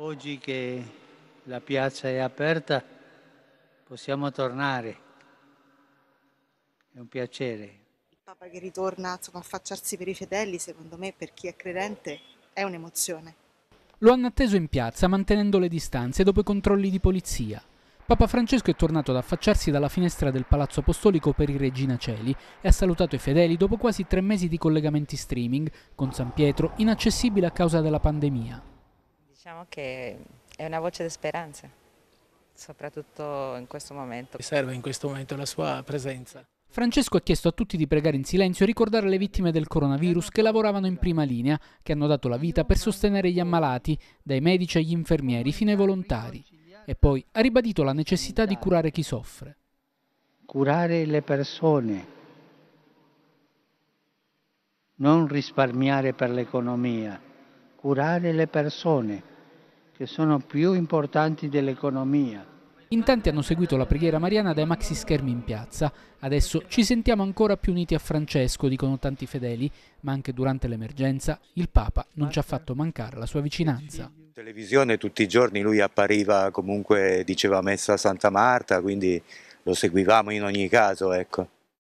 Oggi che la piazza è aperta possiamo tornare, è un piacere. Il Papa che ritorna insomma, a facciarsi per i fedeli, secondo me per chi è credente è un'emozione. Lo hanno atteso in piazza mantenendo le distanze dopo i controlli di polizia. Papa Francesco è tornato ad affacciarsi dalla finestra del Palazzo Apostolico per i Regina Celi e ha salutato i fedeli dopo quasi tre mesi di collegamenti streaming, con San Pietro inaccessibile a causa della pandemia. Diciamo che è una voce di speranza, soprattutto in questo momento. Serve in questo momento la sua presenza. Francesco ha chiesto a tutti di pregare in silenzio e ricordare le vittime del coronavirus che lavoravano in prima linea, che hanno dato la vita per sostenere gli ammalati, dai medici agli infermieri fino ai volontari. E poi ha ribadito la necessità di curare chi soffre. Curare le persone, non risparmiare per l'economia curare le persone, che sono più importanti dell'economia. In tanti hanno seguito la preghiera mariana dai maxi schermi in piazza. Adesso ci sentiamo ancora più uniti a Francesco, dicono tanti fedeli, ma anche durante l'emergenza il Papa non ci ha fatto mancare la sua vicinanza. In televisione tutti i giorni lui appariva, comunque diceva messa a Santa Marta, quindi lo seguivamo in ogni caso, ecco.